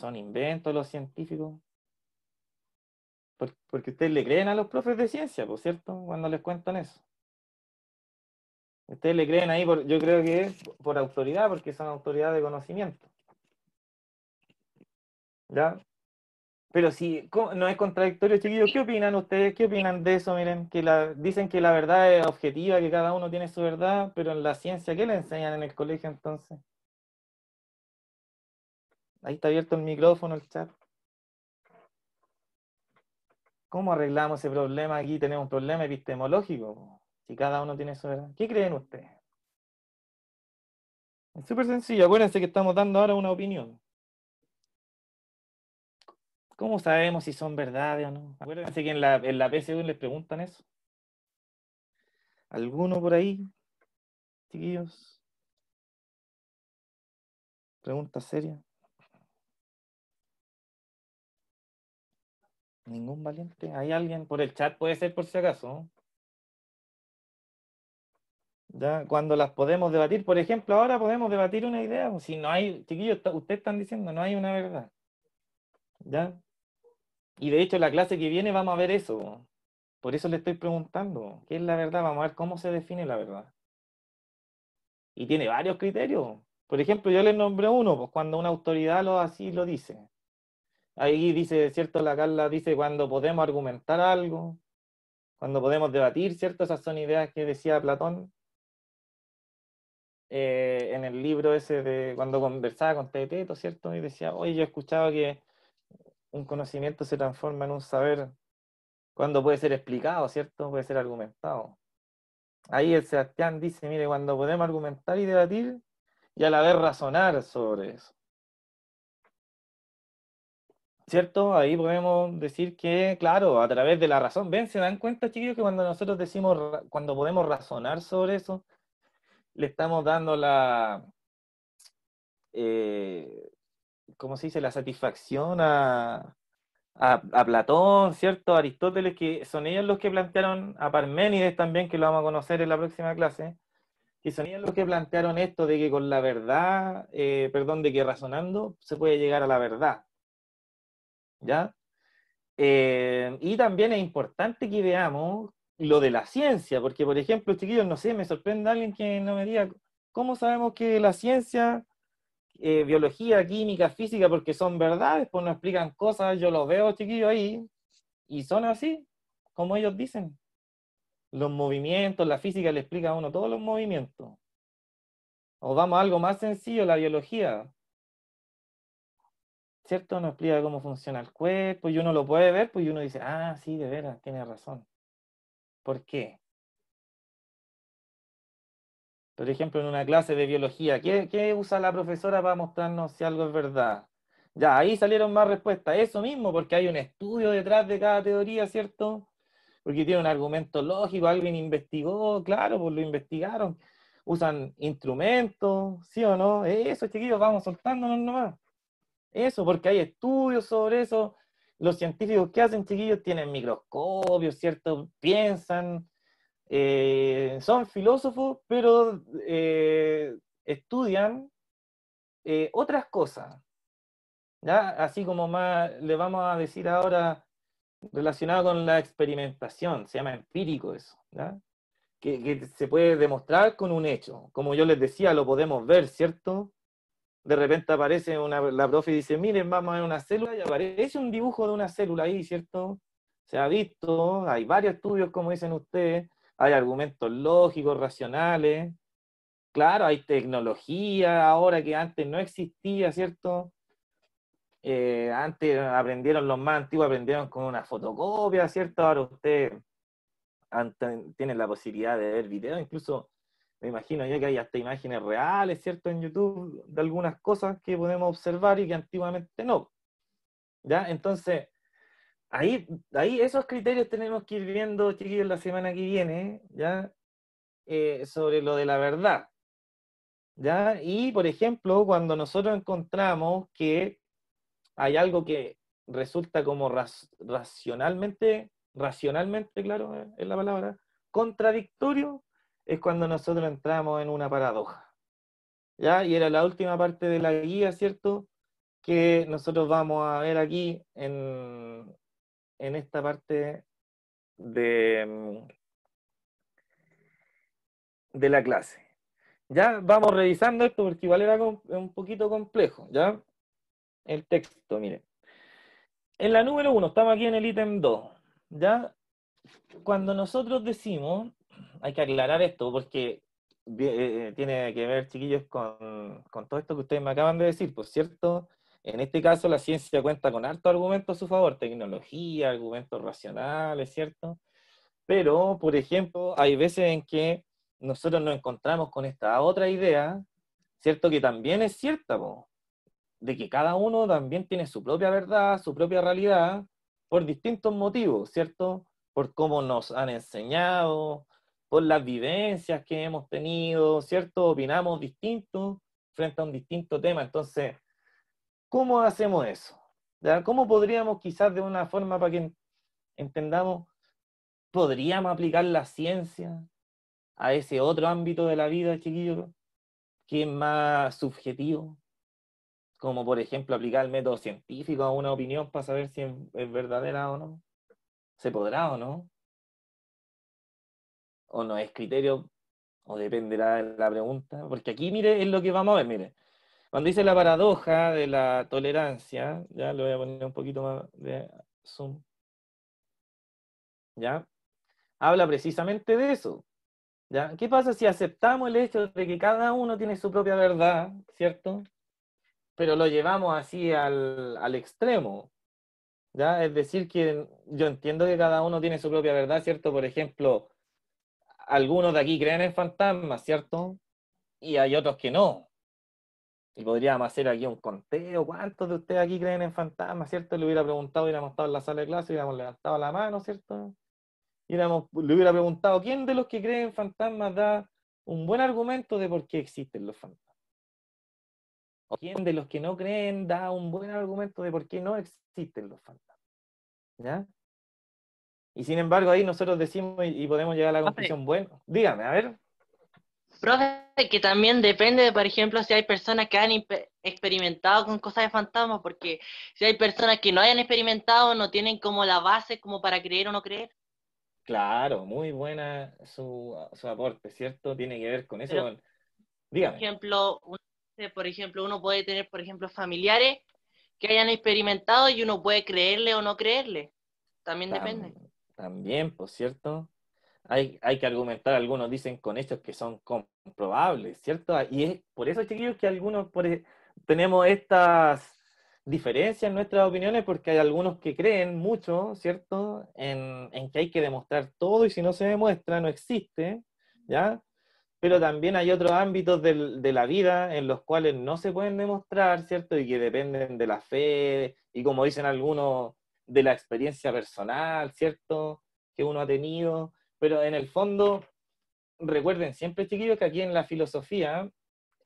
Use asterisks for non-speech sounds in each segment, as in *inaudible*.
son inventos los científicos. porque ustedes le creen a los profes de ciencia, por cierto, cuando les cuentan eso. Ustedes le creen ahí, por, yo creo que es por autoridad, porque son autoridad de conocimiento. ¿Ya? Pero si no es contradictorio, chiquillos, ¿qué opinan ustedes? ¿Qué opinan de eso? Miren, que la, dicen que la verdad es objetiva, que cada uno tiene su verdad, pero en la ciencia, ¿qué le enseñan en el colegio entonces? Ahí está abierto el micrófono, el chat. ¿Cómo arreglamos ese problema? Aquí tenemos un problema epistemológico. Si cada uno tiene su verdad. ¿Qué creen ustedes? Es súper sencillo. Acuérdense que estamos dando ahora una opinión. ¿Cómo sabemos si son verdades o no? Acuérdense que en la, en PSU les preguntan eso. ¿Alguno por ahí? Chiquillos. Pregunta seria. Ningún valiente. ¿Hay alguien por el chat? Puede ser por si acaso. Ya, cuando las podemos debatir, por ejemplo, ahora podemos debatir una idea. Pues, si no hay, chiquillos, ustedes están diciendo, no hay una verdad. ¿Ya? Y de hecho, la clase que viene vamos a ver eso. Por eso le estoy preguntando, ¿qué es la verdad? Vamos a ver cómo se define la verdad. Y tiene varios criterios. Por ejemplo, yo le nombré uno, pues cuando una autoridad lo así lo dice. Ahí dice, ¿cierto? La Carla dice cuando podemos argumentar algo, cuando podemos debatir, ¿cierto? Esas son ideas que decía Platón eh, en el libro ese de cuando conversaba con Teteto, ¿cierto? Y decía, oye, yo he escuchado que un conocimiento se transforma en un saber cuando puede ser explicado, ¿cierto? Puede ser argumentado. Ahí el Sebastián dice, mire, cuando podemos argumentar y debatir y a la vez razonar sobre eso. ¿Cierto? Ahí podemos decir que, claro, a través de la razón, ven, se dan cuenta, chiquillos, que cuando nosotros decimos, cuando podemos razonar sobre eso, le estamos dando la, eh, ¿cómo se dice?, la satisfacción a, Platón, ¿cierto?, Aristóteles, que son ellos los que plantearon, a Parménides también, que lo vamos a conocer en la próxima clase, que son ellos los que plantearon esto de que con la verdad, eh, perdón, de que razonando se puede llegar a la verdad. ¿ya? Eh, y también es importante que veamos lo de la ciencia, porque por ejemplo, chiquillos, no sé, me sorprende alguien que no me diga, ¿cómo sabemos que la ciencia, eh, biología, química, física, porque son verdades, pues no explican cosas, yo lo veo, chiquillos, ahí, y son así, como ellos dicen. Los movimientos, la física le explica a uno todos los movimientos. O vamos a algo más sencillo, la biología. ¿cierto? Nos explica cómo funciona el cuerpo y uno lo puede ver, pues uno dice, ah, sí, de veras, tiene razón. ¿Por qué? Por ejemplo, en una clase de biología, ¿qué, qué usa la profesora para mostrarnos si algo es verdad? Ya, ahí salieron más respuestas. Eso mismo, porque hay un estudio detrás de cada teoría, ¿cierto? Porque tiene un argumento lógico, alguien investigó, claro, pues lo investigaron. Usan instrumentos, ¿sí o no? Eso, chiquillos, vamos soltándonos nomás. Eso, porque hay estudios sobre eso. Los científicos que hacen, chiquillos, tienen microscopios, ¿cierto? Piensan, eh, son filósofos, pero eh, estudian eh, otras cosas. ¿ya? Así como más le vamos a decir ahora relacionado con la experimentación, se llama empírico eso, ¿ya? que, se puede demostrar con un hecho. Como yo les decía, lo podemos ver, ¿cierto? de repente aparece una, la profe dice, miren, vamos a ver una célula, y aparece un dibujo de una célula ahí, ¿cierto? Se ha visto, hay varios estudios, como dicen ustedes, hay argumentos lógicos, racionales, claro, hay tecnología ahora que antes no existía, ¿cierto? Eh, antes aprendieron los más antiguos, aprendieron con una fotocopia, ¿cierto? Ahora ustedes tienen la posibilidad de ver videos, incluso me imagino yo que hay hasta imágenes reales, ¿cierto?, en YouTube de algunas cosas que podemos observar y que antiguamente no. ¿Ya? Entonces, ahí, ahí esos criterios tenemos que ir viendo, chiquillos, la semana que viene, ¿ya? Eh, sobre lo de la verdad. ¿Ya? Y, por ejemplo, cuando nosotros encontramos que hay algo que resulta como racionalmente, racionalmente, claro, eh, es la palabra, contradictorio es cuando nosotros entramos en una paradoja. ¿Ya? Y era la última parte de la guía, ¿cierto? Que nosotros vamos a ver aquí en, en esta parte de, mm, de la clase. Ya vamos revisando esto porque igual era un poquito complejo, ¿ya? El texto, mire. En la número uno, estamos aquí en el ítem 2, ¿ya? Cuando nosotros decimos hay que aclarar esto porque eh, eh, tiene que ver, chiquillos, con, todo esto que ustedes me acaban de decir, por cierto. En este caso, la ciencia cuenta con alto argumento a su favor, tecnología, argumentos racionales, ¿cierto? Pero, por ejemplo, hay veces en que nosotros nos encontramos con esta otra idea, ¿cierto? Que también es cierta, de que cada uno también tiene su propia verdad, su propia realidad, por distintos motivos, ¿cierto? Por cómo nos han enseñado, por las vivencias que hemos tenido, ¿cierto? Opinamos distintos frente a un distinto tema. Entonces, ¿cómo hacemos eso? ¿Cómo podríamos quizás de una forma para que entendamos, podríamos aplicar la ciencia a ese otro ámbito de la vida, chiquillo, que es más subjetivo? Como por ejemplo aplicar el método científico a una opinión para saber si es verdadera o no. ¿Se podrá o no? o no es criterio, o dependerá de la pregunta, porque aquí, mire, es lo que vamos a ver, mire. Cuando dice la paradoja de la tolerancia, ya lo voy a poner un poquito más de zoom, ¿ya? Habla precisamente de eso. ¿ya? ¿Qué pasa si aceptamos el hecho de que cada uno tiene su propia verdad, ¿cierto? Pero lo llevamos así al, al extremo, ¿ya? Es decir, que yo entiendo que cada uno tiene su propia verdad, ¿cierto? Por ejemplo, algunos de aquí creen en fantasmas, ¿cierto? Y hay otros que no. Y podríamos hacer aquí un conteo. ¿Cuántos de ustedes aquí creen en fantasmas, cierto? Le hubiera preguntado, hubiéramos estado en la sala de clase, hubiéramos levantado la mano, ¿cierto? Y le hubiera preguntado, ¿quién de los que creen en fantasmas da un buen argumento de por qué existen los fantasmas? ¿O quién de los que no creen da un buen argumento de por qué no existen los fantasmas? ¿Ya? Y sin embargo, ahí nosotros decimos y, podemos llegar a la conclusión, bueno, dígame, a ver. Profe, que también depende, de, por ejemplo, si hay personas que han experimentado con cosas de fantasmas, porque si hay personas que no hayan experimentado, no tienen como la base como para creer o no creer. Claro, muy buena su, aporte, ¿cierto? Tiene que ver con eso. Dígame. Por ejemplo, uno, eh, por ejemplo, uno puede tener, por ejemplo, familiares que hayan experimentado y uno puede creerle o no creerle. También. depende. También, por cierto. Hay, hay, que argumentar, algunos dicen con hechos que son comprobables, ¿cierto? Ah, y es por eso, chiquillos, que algunos e, tenemos estas diferencias en nuestras opiniones, porque hay algunos que creen mucho, ¿cierto?, en, que hay que demostrar todo y si no se demuestra, no existe, ¿ya? Pero también hay otros ámbitos de la vida en los cuales no se pueden demostrar, ¿cierto? Y que dependen de la fe y como dicen algunos, de la experiencia personal, ¿cierto? Que uno ha tenido, pero en el fondo, recuerden siempre, chiquillos, que aquí en la filosofía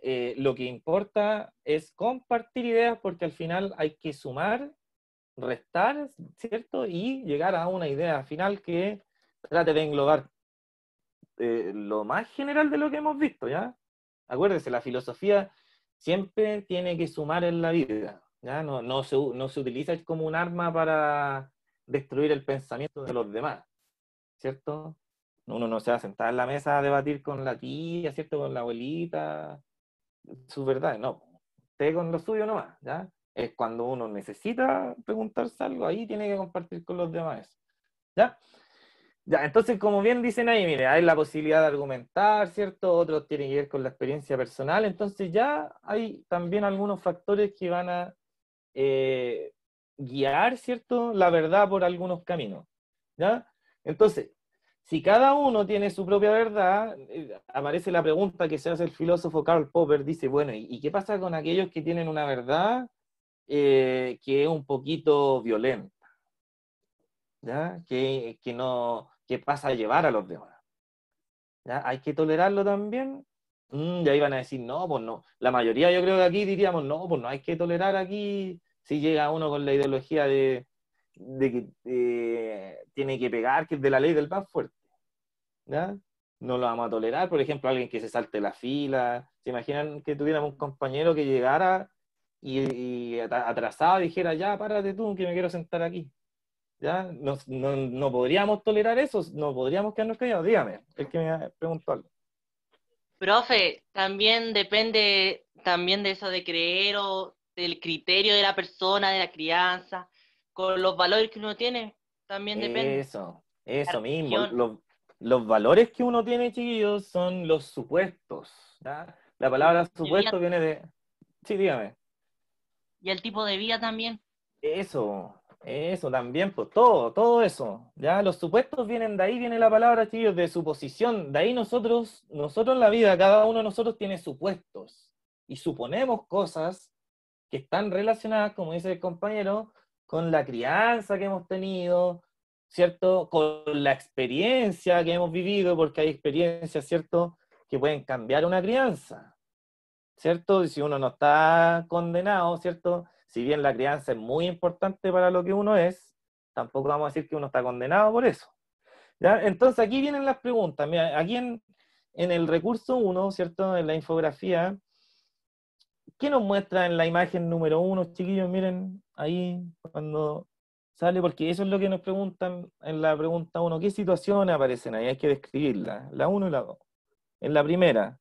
eh, lo que importa es compartir ideas porque al final hay que sumar, restar, ¿cierto? Y llegar a una idea final que trate de englobar eh, lo más general de lo que hemos visto, ¿ya? Acuérdense, la filosofía siempre tiene que sumar en la vida. No, no, se, no se utiliza como un arma para destruir el pensamiento de los demás, ¿cierto? Uno no se va a sentar en la mesa a debatir con la tía, ¿cierto? Con la abuelita, sus verdades, no. Usted con lo suyo nomás, ¿ya? Es cuando uno necesita preguntarse algo, ahí tiene que compartir con los demás, ¿ya? Ya, entonces, como bien dicen ahí, mire, hay la posibilidad de argumentar, ¿cierto? Otros tienen que ver con la experiencia personal, entonces ya hay también algunos factores que van a eh, guiar, ¿cierto?, la verdad por algunos caminos. Entonces, si cada uno tiene su propia verdad, eh, aparece la pregunta que se hace el filósofo Karl Popper, dice, bueno, ¿y, qué pasa con aquellos que tienen una verdad eh, que es un poquito violenta? ¿ya? Que, que, no, pasa a llevar a los demás. ¿ya? Hay que tolerarlo también y mm, ya iban a decir, no, pues no. La mayoría yo creo que aquí diríamos, no, pues no hay que tolerar aquí si llega uno con la ideología de, que eh, tiene que pegar, que es de la ley del más fuerte. ¿ya? No lo vamos a tolerar, por ejemplo, alguien que se salte la fila. ¿Se imaginan que tuviéramos un compañero que llegara y, y atrasado dijera, ya, párate tú, que me quiero sentar aquí? ¿Ya? No, podríamos tolerar eso, no podríamos quedarnos callados. Dígame, el que me preguntó algo. Profe, también depende también de eso de creer o del criterio de la persona, de la crianza, con los valores que uno tiene, también depende. Eso, eso mismo. Los, valores que uno tiene, chiquillos, son los supuestos. La palabra supuesto viene de... Sí, dígame. Y el tipo de vida también. Eso, eso también, pues todo, todo eso. Ya los supuestos vienen de ahí, viene la palabra, chicos, de suposición. De ahí nosotros, nosotros en la vida, cada uno de nosotros tiene supuestos. Y suponemos cosas que están relacionadas, como dice el compañero, con la crianza que hemos tenido, ¿cierto? Con la experiencia que hemos vivido, porque hay experiencias, ¿cierto? Que pueden cambiar una crianza, ¿cierto? Y si uno no está condenado, ¿cierto? si bien la crianza es muy importante para lo que uno es, tampoco vamos a decir que uno está condenado por eso. ¿Ya? Entonces aquí vienen las preguntas. Mira, aquí en, el recurso 1, ¿cierto? En la infografía, ¿qué nos muestra en la imagen número 1, chiquillos? Miren ahí cuando sale, porque eso es lo que nos preguntan en la pregunta 1. ¿Qué situaciones aparecen ahí? Hay que describirlas. la 1 y la 2. En la primera,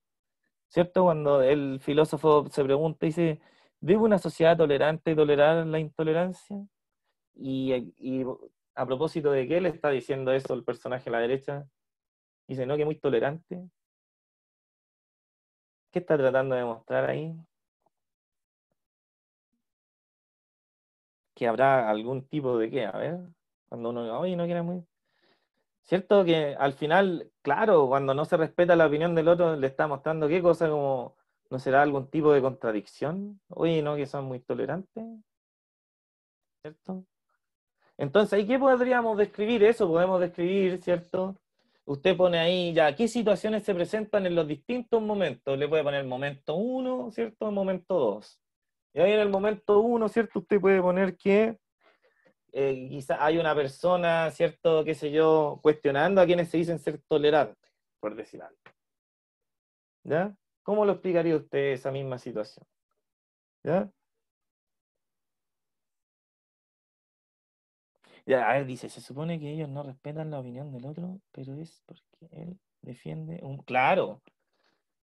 ¿cierto? Cuando el filósofo se pregunta, y dice, ¿Vive una sociedad tolerante y tolerar la intolerancia? Y, a propósito de qué le está diciendo eso el personaje a la derecha, dice, no, que muy tolerante. ¿Qué está tratando de mostrar ahí? Que habrá algún tipo de qué, a ver, cuando uno, oye, no quiera muy... ¿Cierto que al final, claro, cuando no se respeta la opinión del otro, le está mostrando qué cosa como ¿No será algún tipo de contradicción? Oye, no, que son muy tolerantes. ¿Cierto? Entonces, ¿y qué podríamos describir eso? Podemos describir, ¿cierto? Usted pone ahí ya qué situaciones se presentan en los distintos momentos. Le puede poner momento uno, ¿cierto? Momento dos. Y ahí en el momento uno, ¿cierto? Usted puede poner que eh, quizá hay una persona, ¿cierto? qué sé yo, cuestionando a quienes se dicen ser tolerantes, por decir algo. ¿Ya? ¿Cómo lo explicaría usted esa misma situación? ¿Ya? Ya, a ver, dice, se supone que ellos no respetan la opinión del otro, pero es porque él defiende un... Claro,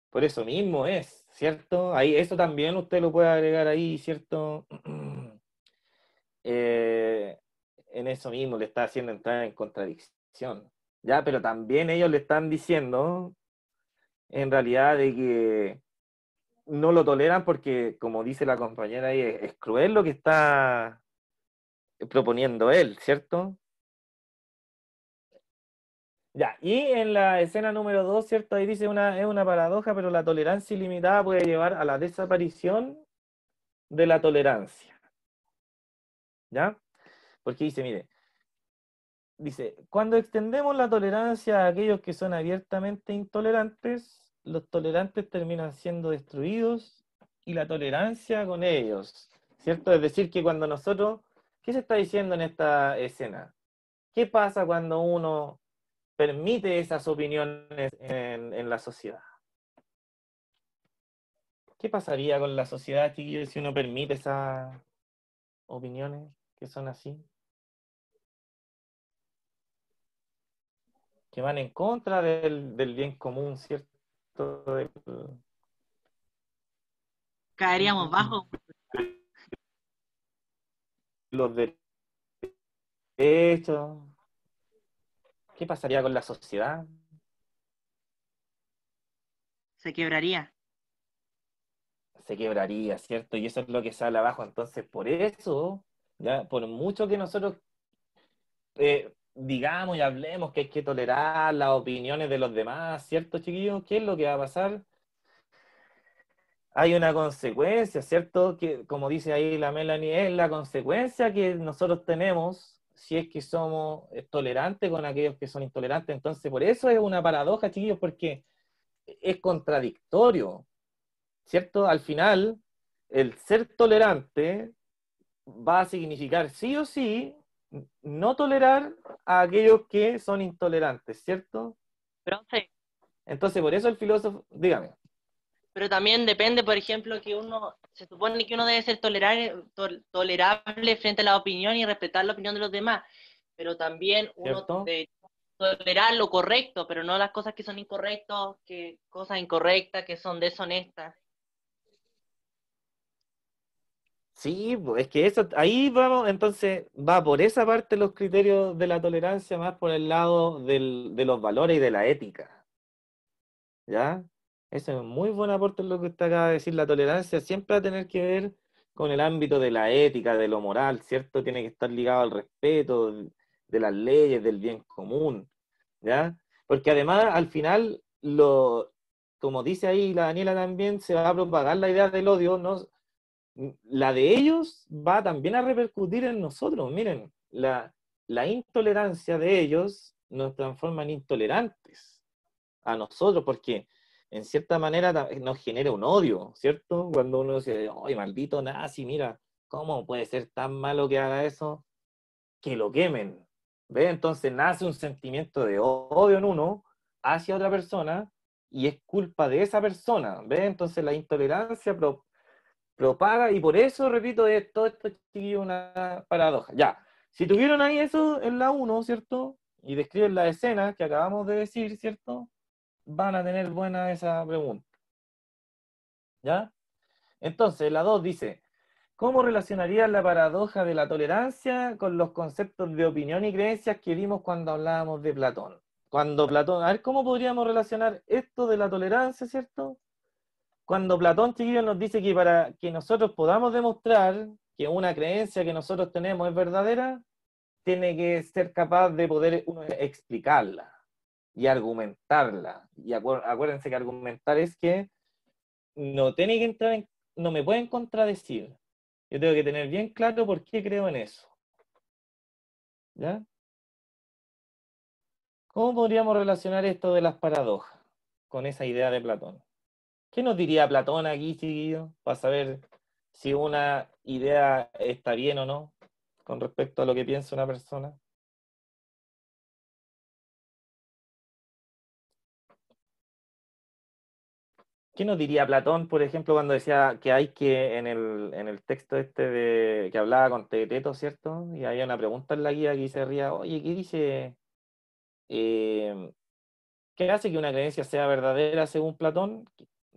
por eso mismo es, ¿cierto? Ahí, eso también usted lo puede agregar ahí, ¿cierto? *clears throat* Eh, en eso mismo le está haciendo entrar en contradicción. Ya, pero también ellos le están diciendo en realidad de que no lo toleran porque, como dice la compañera ahí, es cruel lo que está proponiendo él, ¿cierto? Ya, y en la escena número 2, ¿cierto? Ahí dice una, es una paradoja, pero la tolerancia ilimitada puede llevar a la desaparición de la tolerancia. ¿Ya? Porque dice, mire, dice, cuando extendemos la tolerancia a aquellos que son abiertamente intolerantes, los tolerantes terminan siendo destruidos y la tolerancia con ellos, ¿cierto? Es decir, que cuando nosotros, ¿qué se está diciendo en esta escena? ¿Qué pasa cuando uno permite esas opiniones en, en la sociedad? ¿Qué pasaría con la sociedad, si uno permite esas opiniones que son así? van en contra del, bien común, ¿cierto? Caeríamos bajo. Los derechos. ¿Qué pasaría con la sociedad? Se quebraría. Se quebraría, ¿cierto? Y eso es lo que sale abajo. Entonces, por eso, por mucho que nosotros eh, digamos y hablemos que hay que tolerar las opiniones de los demás, ¿cierto, chiquillos? ¿Qué es lo que va a pasar? Hay una consecuencia, ¿cierto? Que, como dice ahí la Melanie, es la consecuencia que nosotros tenemos si es que somos eh, tolerantes con aquellos que son intolerantes. Entonces, por eso es una paradoja, chiquillos, porque es contradictorio, ¿cierto? Al final, el ser tolerante va a significar sí o sí no tolerar a aquellos que son intolerantes, ¿cierto? Entonces, por eso el filósofo, dígame. Pero también depende, por ejemplo, que uno, se supone que uno debe ser tolerable, tolerable frente a la opinión y respetar la opinión de los demás, pero también uno debe tolerar lo correcto, pero no las cosas que son incorrectas, que cosas incorrectas, que son deshonestas. Sí, es que eso, ahí vamos, entonces va por esa parte los criterios de la tolerancia, más por el lado de los valores y de la ética. ¿Ya? eso es muy buen aporte lo que usted acaba de decir. La tolerancia siempre va a tener que ver con el ámbito de la ética, de lo moral, ¿cierto? Tiene que estar ligado al respeto de las leyes, del bien común, ¿ya? Porque además, al final, lo, como dice ahí la Daniela también, se va a propagar la idea del odio, ¿no? la de ellos va también a repercutir en nosotros. Miren, la, intolerancia de ellos nos transforma en intolerantes a nosotros, porque en cierta manera nos genera un odio, ¿cierto? Cuando uno dice, ¡ay, maldito nazi, mira, cómo puede ser tan malo que haga eso! Que lo quemen. ¿Ve? Entonces nace un sentimiento de odio en uno hacia otra persona y es culpa de esa persona. ¿Ve? Entonces la intolerancia pro propaga, y por eso, repito, es todo esto chiquillo una paradoja. Ya, si tuvieron ahí eso en la 1, ¿cierto? Y describen la escena que acabamos de decir, ¿cierto? Van a tener buena esa pregunta. ¿Ya? Entonces, la 2 dice, ¿cómo relacionaría la paradoja de la tolerancia con los conceptos de opinión y creencias que vimos cuando hablábamos de Platón? Cuando Platón, a ver, ¿cómo podríamos relacionar esto de la tolerancia, ¿cierto? cuando Platón, Chiquillo nos dice que para que nosotros podamos demostrar que una creencia que nosotros tenemos es verdadera, tiene que ser capaz de poder explicarla y argumentarla. Y acuérdense que argumentar es que no tiene que entrar en, no me pueden contradecir. Yo tengo que tener bien claro por qué creo en eso. ¿Ya? ¿Cómo podríamos relacionar esto de las paradojas con esa idea de Platón? ¿Qué nos diría Platón aquí, chiquillo, para saber si una idea está bien o no con respecto a lo que piensa una persona? ¿Qué nos diría Platón, por ejemplo, cuando decía que hay que, en el, en el texto este de, que hablaba con Teteto, ¿cierto? Y había una pregunta en la guía que dice Ría, oye, ¿qué dice? Eh, ¿Qué hace que una creencia sea verdadera según Platón?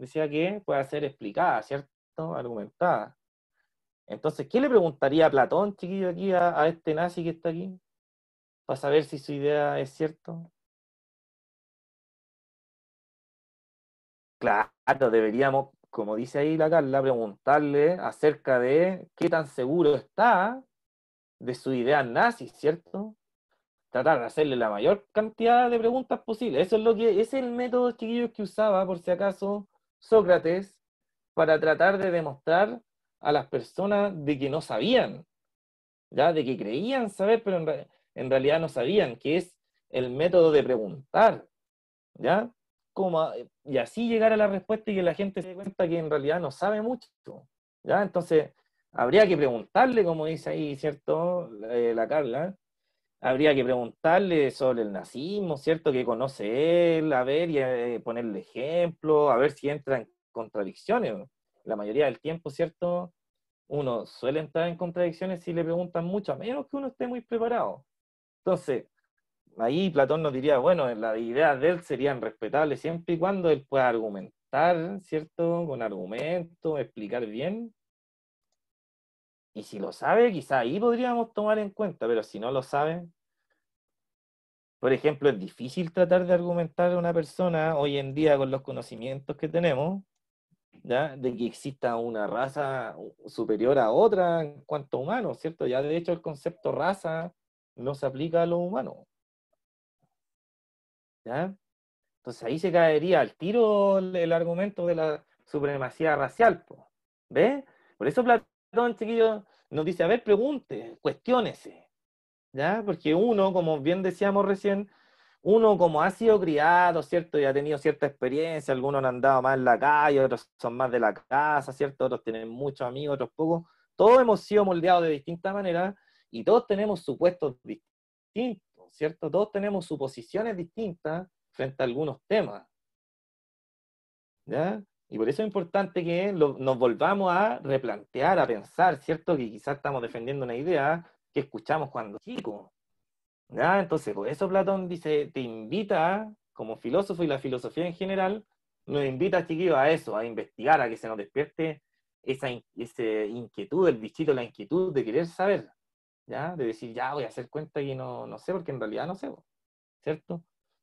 decía que puede ser explicada, ¿cierto? Argumentada. Entonces, ¿qué le preguntaría a Platón, chiquillo, aquí, a, este nazi que está aquí? Para saber si su idea es cierto? Claro, deberíamos, como dice ahí la Carla, preguntarle acerca de qué tan seguro está de su idea nazi, ¿cierto? Tratar de hacerle la mayor cantidad de preguntas posible. Eso es lo que, ese es el método, chiquillos, que usaba, por si acaso, Sócrates para tratar de demostrar a las personas de que no sabían, ¿ya? de que creían saber, pero en, realidad no sabían, que es el método de preguntar. ¿ya? Como y así llegar a la respuesta y que la gente se dé cuenta que en realidad no sabe mucho. ¿ya? Entonces, habría que preguntarle, como dice ahí, ¿cierto? Eh, la Carla, habría que preguntarle sobre el nazismo, ¿cierto? Que conoce él, a ver, y eh, ponerle ejemplo, a ver si entra en contradicciones. La mayoría del tiempo, ¿cierto? Uno suele entrar en contradicciones si le preguntan mucho, a menos que uno esté muy preparado. Entonces, ahí Platón nos diría, bueno, las ideas de él serían respetables siempre y cuando él pueda argumentar, ¿cierto? Con argumento, explicar bien y si lo sabe, quizá ahí podríamos tomar en cuenta, pero si no lo sabe, por ejemplo, es difícil tratar de argumentar a una persona hoy en día con los conocimientos que tenemos, ¿ya? de que exista una raza superior a otra en cuanto a humanos, ¿cierto? Ya de hecho el concepto raza no se aplica a los humanos. ¿Ya? Entonces ahí se caería al tiro el argumento de la supremacía racial. ¿Ves? Por eso Platón pero chiquillo, nos dice, a ver, pregunte, cuestiónese, ¿ya? Porque uno, como bien decíamos recién, uno como ha sido criado, ¿cierto? Y ha tenido cierta experiencia, algunos han andado más en la calle, otros son más de la casa, ¿cierto? Otros tienen muchos amigos, otros pocos. Todos hemos sido moldeados de distintas maneras y todos tenemos supuestos distintos, ¿cierto? Todos tenemos suposiciones distintas frente a algunos temas. ¿Ya? Y por eso es importante que nos volvamos a replantear, a pensar, ¿cierto? Que quizás estamos defendiendo una idea que escuchamos cuando chico. Entonces, por eso Platón dice, te invita, como filósofo y la filosofía en general, nos invita, chiquillos, a eso, a investigar, a que se nos despierte esa, ese inquietud, el bichito, la inquietud de querer saber, ¿ya? De decir, ya voy a hacer cuenta y no, no sé, porque en realidad no sé, ¿cierto?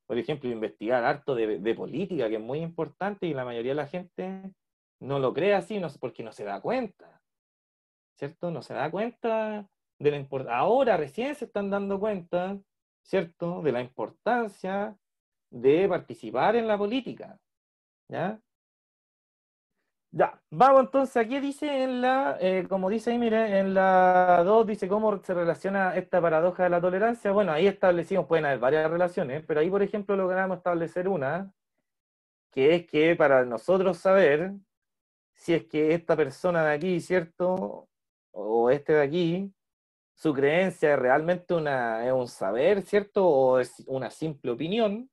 por ejemplo, investigar harto de, política, que es muy importante y la mayoría de la gente no lo cree así no, porque no se da cuenta, ¿cierto? No se da cuenta de la importancia. Ahora recién se están dando cuenta, ¿cierto? De la importancia de participar en la política, ¿ya? Ya, vamos entonces, aquí dice en la, eh, como dice ahí, mire, en la 2 dice cómo se relaciona esta paradoja de la tolerancia. Bueno, ahí establecimos, pueden haber varias relaciones, pero ahí, por ejemplo, logramos establecer una, que es que para nosotros saber si es que esta persona de aquí, ¿cierto? O este de aquí, su creencia es realmente una, un saber, ¿cierto? O es una simple opinión,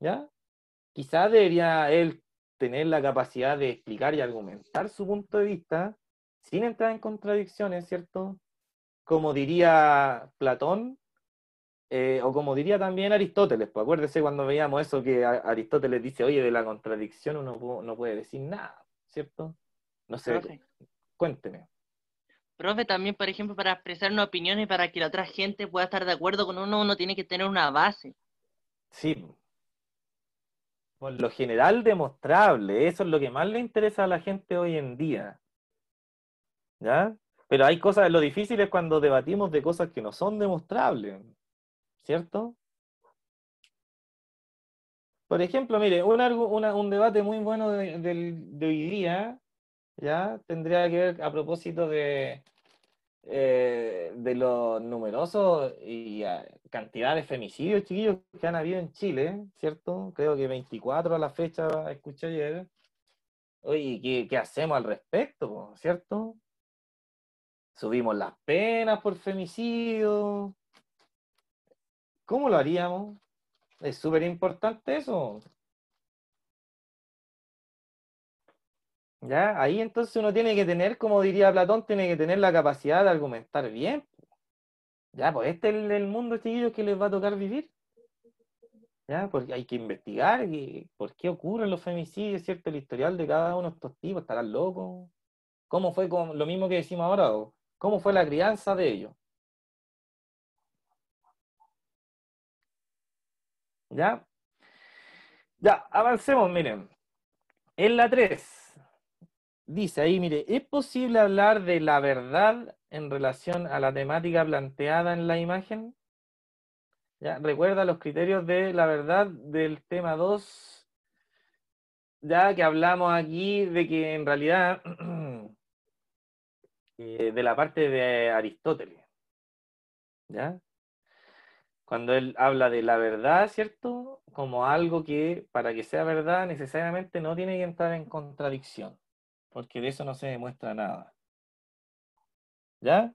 ¿ya? Quizás debería él tener la capacidad de explicar y argumentar su punto de vista sin entrar en contradicciones, ¿cierto? Como diría Platón, eh, o como diría también Aristóteles, pues acuérdese cuando veíamos eso que Aristóteles dice, oye, de la contradicción uno no puede decir nada, ¿cierto? No sé, cuénteme. Profe, también, por ejemplo, para expresar una opinión y para que la otra gente pueda estar de acuerdo con uno, uno tiene que tener una base. Sí, lo general demostrable. Eso es lo que más le interesa a la gente hoy en día. ¿Ya? Pero hay cosas, lo difícil es cuando debatimos de cosas que no son demostrables. ¿Cierto? Por ejemplo, mire, un, debate muy bueno de, hoy día, ¿ya? Tendría que ver a propósito de, eh, de los numerosos y eh, cantidad de femicidios, chiquillos, que han habido en Chile, ¿cierto? Creo que 24 a la fecha, escuché ayer. Oye, ¿qué, qué hacemos al respecto, cierto? Subimos las penas por femicidio. ¿Cómo lo haríamos? Es súper importante eso. Ya, ahí entonces uno tiene que tener, como diría Platón, tiene que tener la capacidad de argumentar bien. Ya, pues este es el, mundo, chiquillos, que les va a tocar vivir. ¿ya? Porque hay que investigar por qué ocurren los femicidios, ¿cierto? El historial de cada uno de estos tipos, estarán locos. ¿Cómo fue con, lo mismo que decimos ahora? ¿Cómo fue la crianza de ellos? ¿Ya? Ya, avancemos, miren. En la 3 dice ahí, mire, ¿es posible hablar de la verdad en relación a la temática planteada en la imagen? Recuerda los criterios de la verdad del tema 2, ya que hablamos aquí de que en realidad *clears throat* eh, de la parte de Aristóteles. ¿Ya? Cuando él habla de la verdad, ¿cierto? Como algo que para que sea verdad necesariamente no tiene que entrar en contradicción porque de eso no se demuestra nada. ¿Ya?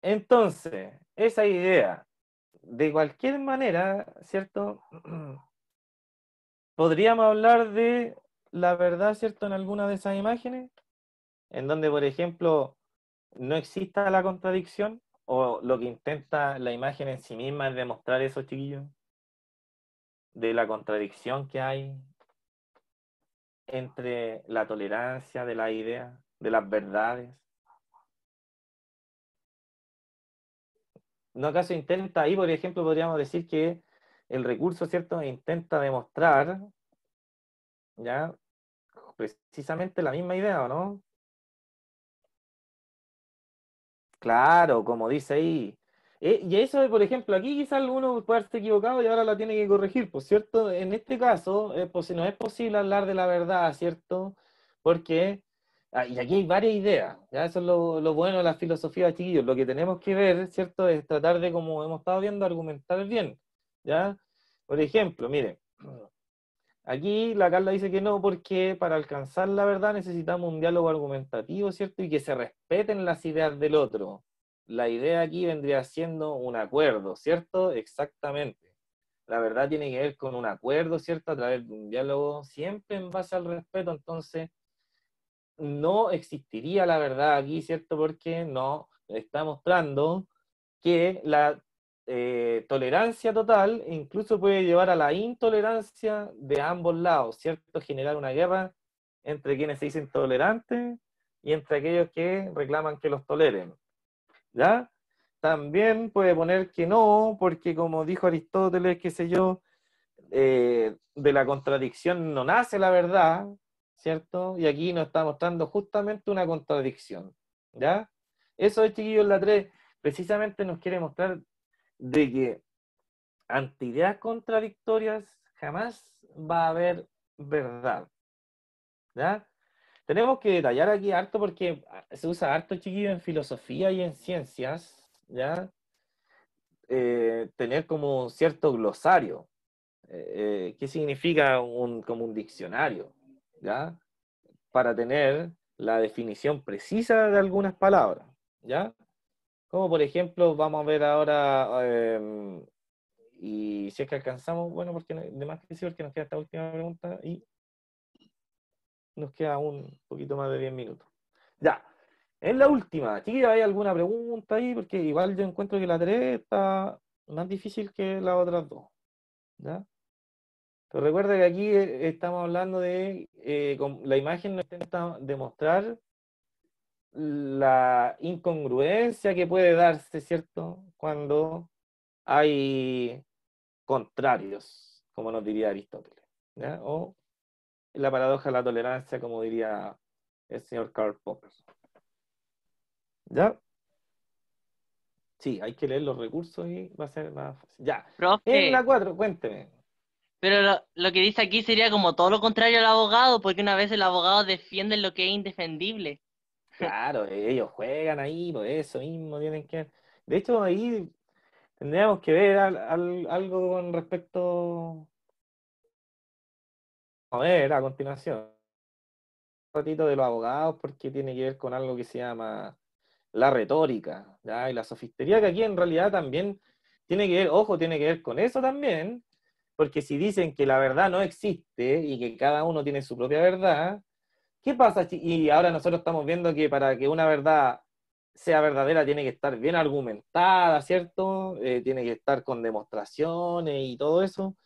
Entonces, esa idea, de cualquier manera, ¿cierto? *clears throat* Podríamos hablar de la verdad, ¿cierto? En alguna de esas imágenes, en donde, por ejemplo, no exista la contradicción, o lo que intenta la imagen en sí misma es demostrar eso, chiquillos, de la contradicción que hay entre la tolerancia de la idea, de las verdades. ¿No acaso intenta, ahí por ejemplo podríamos decir que el recurso, ¿cierto?, intenta demostrar, ¿ya? Precisamente la misma idea, no? Claro, como dice ahí, eh, y eso, por ejemplo, aquí quizás alguno puede haberse equivocado y ahora la tiene que corregir, por pues, cierto, en este caso eh, pues, no es posible hablar de la verdad, ¿cierto? Porque, ah, y aquí hay varias ideas, ya eso es lo, lo, bueno de la filosofía, chiquillos, lo que tenemos que ver, ¿cierto? Es tratar de, como hemos estado viendo, argumentar bien, ¿ya? Por ejemplo, miren, aquí la Carla dice que no, porque para alcanzar la verdad necesitamos un diálogo argumentativo, ¿cierto? Y que se respeten las ideas del otro la idea aquí vendría siendo un acuerdo, ¿cierto? Exactamente. La verdad tiene que ver con un acuerdo, ¿cierto? A través de un diálogo, siempre en base al respeto. Entonces, no existiría la verdad aquí, ¿cierto? Porque no está mostrando que la eh, tolerancia total incluso puede llevar a la intolerancia de ambos lados, ¿cierto? Generar una guerra entre quienes se dicen tolerantes y entre aquellos que reclaman que los toleren. ¿ya? También puede poner que no, porque como dijo Aristóteles, qué sé yo, eh, de la contradicción no nace la verdad, ¿cierto? Y aquí nos está mostrando justamente una contradicción, ¿ya? Eso es, chiquillos, la 3 precisamente nos quiere mostrar de que ante ideas contradictorias jamás va a haber verdad, ¿ya? tenemos que detallar aquí harto porque ah, se usa harto, chiquillo, en filosofía y en ciencias, ¿ya? Eh, tener como un cierto glosario. Eh, eh, ¿Qué significa un, como un diccionario? ¿Ya? Para tener la definición precisa de algunas palabras, ¿ya? Como por ejemplo, vamos a ver ahora, em, y si es que alcanzamos, bueno, porque de que sí, porque nos queda esta última pregunta, y nos queda un poquito más de 10 minutos. Ya, en la última, aquí ¿hay alguna pregunta ahí? Porque igual yo encuentro que la 3 está más difícil que las otras dos. ¿Ya? Pero recuerda que aquí eh, estamos hablando de eh, la imagen nos intenta demostrar la incongruencia que puede darse, ¿cierto? Cuando hay contrarios, como nos diría Aristóteles, ¿ya? o la paradoja de la tolerancia, como diría el señor Karl Popper. ¿Ya? Sí, hay que leer los recursos y va a ser más fácil. Ya. en la 4, cuénteme. Pero lo, que dice aquí sería como todo lo contrario al abogado, porque una vez el abogado defiende lo que es indefendible. Claro, ellos juegan ahí, por eso mismo tienen que... De hecho, ahí tendríamos que ver algo con respecto a ver a continuación un ratito de los abogados porque tiene que ver con algo que se llama la retórica ¿ya? y la sofistería, que aquí en realidad también tiene que ver, ojo, tiene que ver con eso también, porque si dicen que la verdad no existe y que cada uno tiene su propia verdad, ¿qué pasa? Y ahora nosotros estamos viendo que para que una verdad sea verdadera tiene que estar bien argumentada, ¿cierto? Eh, tiene que estar con demostraciones y todo eso.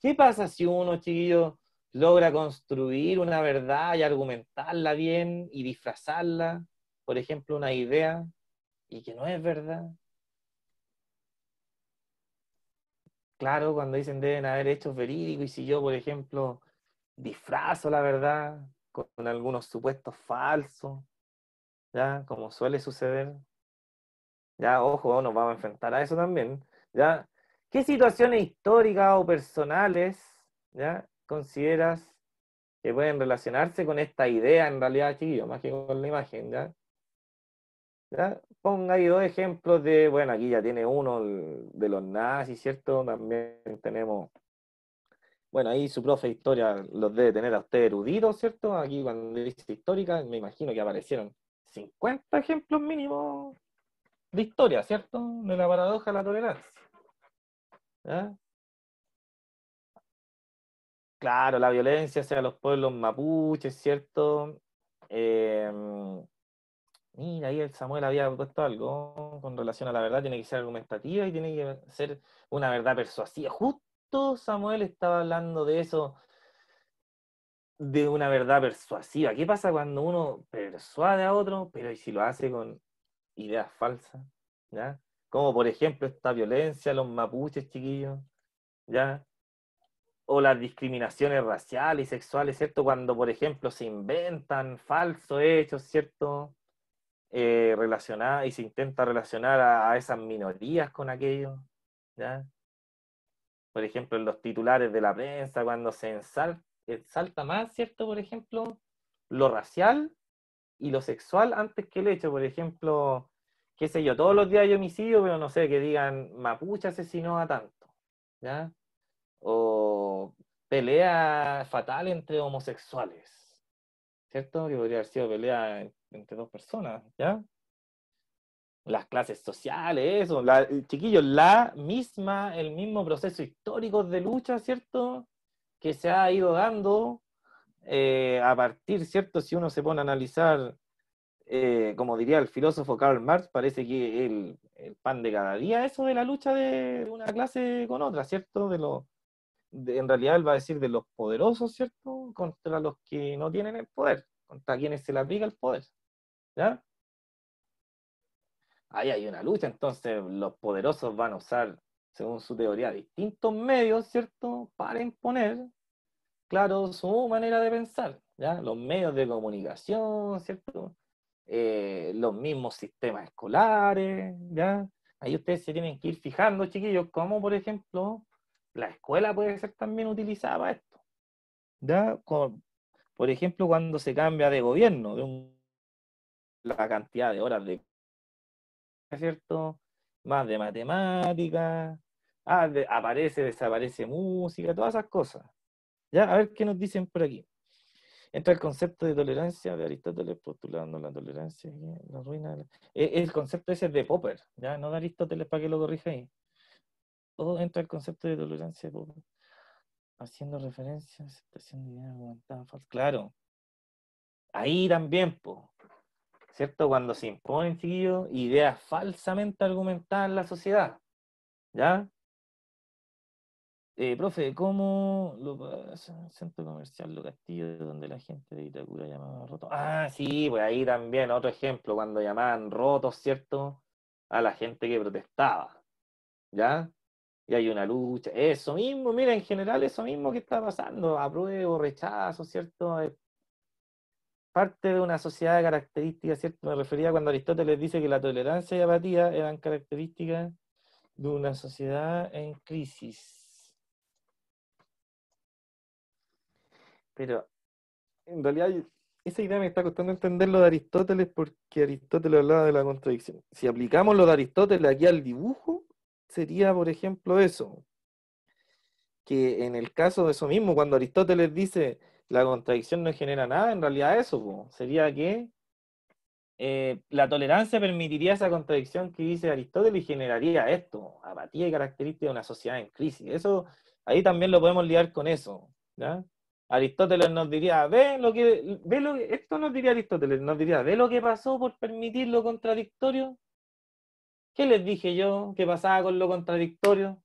¿Qué pasa si uno, chiquillos logra construir una verdad y argumentarla bien y disfrazarla, por ejemplo, una idea, y que no es verdad. Claro, cuando dicen deben haber hechos verídicos, y si yo, por ejemplo, disfrazo la verdad con algunos supuestos falsos, ¿ya? Como suele suceder. Ya, ojo, nos vamos a enfrentar a eso también, ¿ya? ¿Qué situaciones históricas o personales, ¿ya? consideras que pueden relacionarse con esta idea, en realidad, chiquillo, más que con la imagen, ¿ya? Ponga ahí dos ejemplos de, bueno, aquí ya tiene uno de los nazis, ¿cierto? También tenemos, bueno, ahí su profe de historia los debe tener a usted eruditos, ¿cierto? Aquí cuando dice histórica, me imagino que aparecieron 50 ejemplos mínimos de historia, ¿cierto? De la paradoja de la tolerancia. ¿Ya? claro, la violencia hacia los pueblos mapuches, ¿cierto? Em, mira, ahí el Samuel había puesto algo con relación a la verdad, tiene que ser argumentativa y tiene que ser una verdad persuasiva. Justo Samuel estaba hablando de eso, de una verdad persuasiva. ¿Qué pasa cuando uno persuade a otro, pero y si lo hace con ideas falsas? ¿Ya? Como por ejemplo esta violencia, a los mapuches, chiquillos, ¿ya? o las discriminaciones raciales y sexuales, ¿cierto? Cuando, por ejemplo, se inventan falsos hechos, ¿cierto? Eh, y se intenta relacionar a, esas minorías con aquello. ¿ya? Por ejemplo, en los titulares de la prensa, cuando se ensalta más, ¿cierto? Por ejemplo, lo racial y lo sexual antes que el hecho. Por ejemplo, qué sé yo, todos los días hay homicidio, pero no sé, que digan mapuche asesinó a tanto. ¿ya? o pelea fatal entre homosexuales, ¿cierto? Que podría haber sido pelea entre dos personas, ¿ya? Las clases sociales, eso, chiquillos, la misma, el mismo proceso histórico de lucha, ¿cierto? Que se ha ido dando eh, a partir, ¿cierto? Si uno se pone a analizar, eh, como diría el filósofo Karl Marx, parece que el, el, pan de cada día, eso de la lucha de una clase con otra, ¿cierto? De, los en realidad él va a decir de los poderosos, ¿cierto? Contra los que no tienen el poder, contra quienes se le aplica el poder. ¿Ya? Ahí hay una lucha, entonces los poderosos van a usar, según su teoría, distintos medios, ¿cierto? Para imponer, claro, su manera de pensar, ¿ya? Los medios de comunicación, ¿cierto? Eh, los mismos sistemas escolares, ¿ya? Ahí ustedes se tienen que ir fijando, chiquillos, como por ejemplo la escuela puede ser también utilizada para esto. ¿Ya? por ejemplo, cuando se cambia de gobierno, de un, la cantidad de horas de... ¿Cierto? Más de matemática, ah, aparece, desaparece música, todas esas cosas. ¿Ya? A ver qué nos dicen por aquí. Entra el concepto de tolerancia de Aristóteles postulando la tolerancia, la ruina. E, el, concepto ese es de Popper, ¿ya? No de Aristóteles para que lo corrija ahí. O entra el concepto de tolerancia, haciendo referencia a aceptación de ideas argumentadas falsas. Claro, ahí también, po, ¿cierto? Cuando se imponen, chiquillos, ideas falsamente argumentadas en la sociedad, ¿ya? Eh, profe, ¿cómo lo Centro comercial Lo Castillo, donde la gente de Itacura llamaba roto? Ah, sí, pues ahí también, otro ejemplo, cuando llamaban rotos, ¿cierto? A la gente que protestaba, ¿ya? y hay una lucha. Eso mismo, mira, en general eso mismo que está pasando, apruebo, rechazo, ¿cierto? Parte de una sociedad de características, ¿cierto? Me refería cuando Aristóteles dice que la tolerancia y apatía eran características de una sociedad en crisis. Pero en realidad esa idea me está costando entender lo de Aristóteles porque Aristóteles hablaba de la contradicción. Si aplicamos lo de Aristóteles aquí al dibujo, sería, por ejemplo, eso, que en el caso de eso mismo, cuando Aristóteles dice la contradicción no genera nada, en realidad eso sería que eh, la tolerancia permitiría esa contradicción que dice Aristóteles y generaría esto, apatía y característica de una sociedad en crisis. Eso, ahí también lo podemos liar con eso. Aristóteles nos diría, ve lo que, lo esto nos diría Aristóteles, nos diría, ve lo que pasó por permitir lo contradictorio, ¿Qué les dije yo? ¿Qué pasaba con lo contradictorio?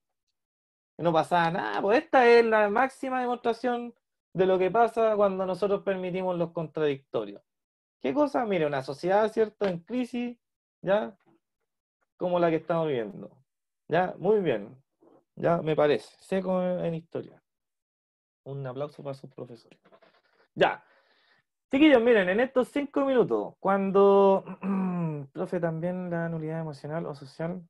Que no pasaba nada. Pues esta es la máxima demostración de lo que pasa cuando nosotros permitimos los contradictorios. ¿Qué cosa? Mire, una sociedad, ¿cierto?, en crisis, ¿ya? Como la que estamos viendo. ¿Ya? Muy bien. ¿Ya? Me parece. Seco en historia. Un aplauso para sus profesores. Ya. Chiquillos, miren, en estos cinco minutos, cuando, *clears throat* profe, también la nulidad emocional o social,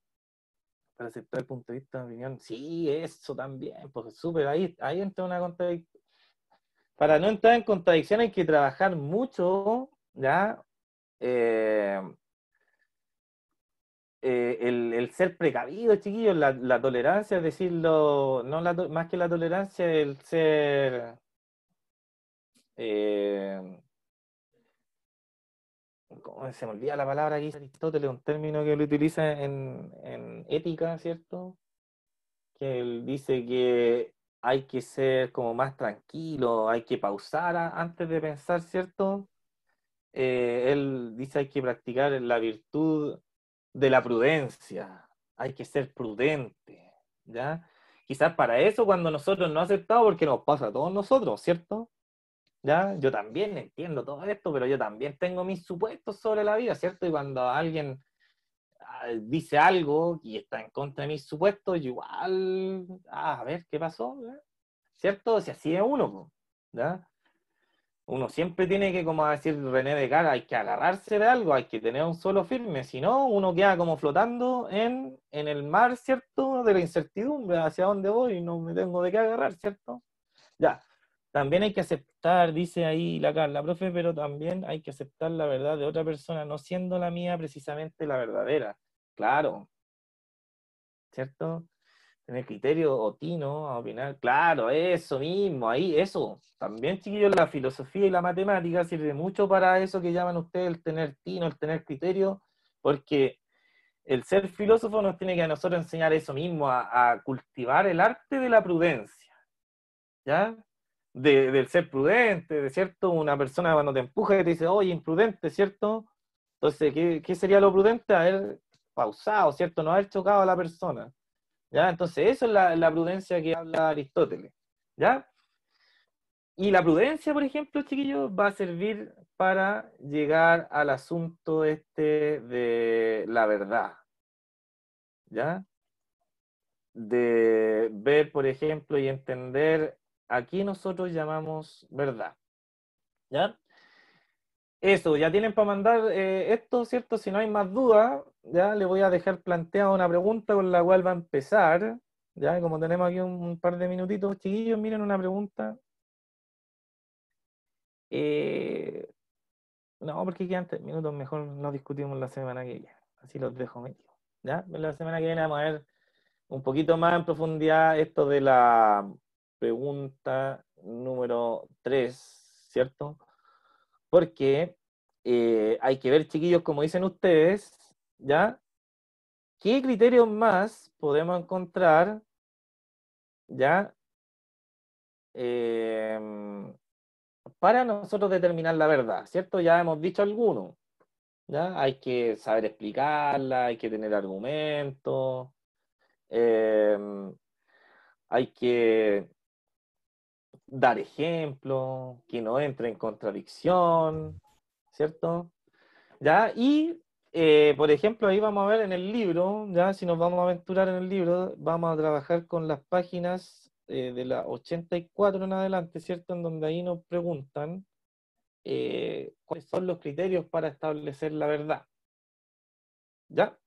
para aceptar el punto de vista de opinión, sí, eso también, pues súper, ahí, ahí entra una contradicción. Para no entrar en contradicción hay que trabajar mucho, ¿ya? Eh, eh, el, ser precavido, chiquillos, la, tolerancia, es decirlo, no más que la tolerancia, el ser... Eh, se me olvida la palabra aquí? Aristóteles, un término que lo utiliza en, ética, ¿cierto? Que él dice que hay que ser como más tranquilo, hay que pausar antes de pensar, ¿cierto? Eh, él dice hay que practicar la virtud de la prudencia, hay que ser prudente, ¿ya? Quizás para eso cuando nosotros no aceptamos, porque nos pasa a todos nosotros, ¿cierto? ¿ya? Yo también entiendo todo esto, pero yo también tengo mis supuestos sobre la vida, ¿cierto? Y cuando alguien ah, dice algo y está en contra de mis supuestos, igual, ah, a ver, ¿qué pasó? ¿Cierto? Si así es uno, ¿ya? Uno siempre tiene que, como decir René de cara, hay que agarrarse de algo, hay que tener un suelo firme, si no, uno queda como flotando en, en el mar, ¿cierto? De la incertidumbre, hacia dónde voy, no me tengo de qué agarrar, ¿cierto? Ya, también hay que aceptar, dice ahí la Carla, profe, pero también hay que aceptar la verdad de otra persona, no siendo la mía precisamente la verdadera. Claro. ¿Cierto? Tener criterio o tino a opinar. Claro, eso mismo, ahí, eso. También, chiquillos, la filosofía y la matemática sirve mucho para eso que llaman ustedes el tener tino, el tener criterio, porque el ser filósofo nos tiene que a nosotros enseñar eso mismo, a cultivar el arte de la prudencia. ¿Ya? del ser prudente, de cierto, una persona cuando te empuja y te dice, oye, imprudente, ¿cierto? Entonces, ¿qué, qué sería lo prudente? Haber pausado, ¿cierto? No haber chocado a la persona. ¿Ya? Entonces, eso es la, la prudencia que habla Aristóteles. ¿Ya? Y la prudencia, por ejemplo, chiquillos, va a servir para llegar al asunto este de la verdad. ¿Ya? De ver, por ejemplo, y entender Aquí nosotros llamamos verdad. ¿Ya? Eso, ya tienen para mandar eh, esto, ¿cierto? Si no hay más dudas, ya le voy a dejar planteada una pregunta con la cual va a empezar. Ya, como tenemos aquí un, par de minutitos, chiquillos, miren una pregunta. Eh, no, porque quedan tres minutos, mejor no discutimos la semana que viene. Así los dejo medio. ¿Ya? La semana que viene vamos a ver un poquito más en profundidad esto de la pregunta número 3, ¿cierto? Porque eh, hay que ver, chiquillos, como dicen ustedes, ¿ya? ¿Qué criterios más podemos encontrar, ¿ya? Em, para nosotros determinar la verdad, ¿cierto? Ya hemos dicho algunos. ¿ya? Hay que saber explicarla, hay que tener argumentos, em, hay que dar ejemplo, que no entre en contradicción, ¿cierto? ¿Ya? Y, eh, por ejemplo, ahí vamos a ver en el libro, ¿ya? Si nos vamos a aventurar en el libro, vamos a trabajar con las páginas eh, de la 84 en adelante, ¿cierto? En donde ahí nos preguntan eh, cuáles son los criterios para establecer la verdad. ¿Ya?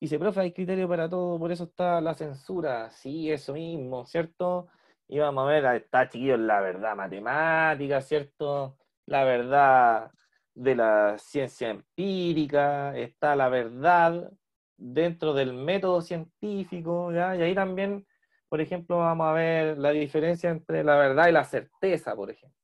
Y se profe, hay criterio para todo, por eso está la censura, sí, eso mismo, ¿cierto? y vamos a ver, está chiquillos, la verdad matemática, ¿cierto? La verdad de la ciencia empírica, está la verdad dentro del método científico, ¿ya? Y ahí también, por ejemplo, vamos a ver la diferencia entre la verdad y la certeza, por ejemplo.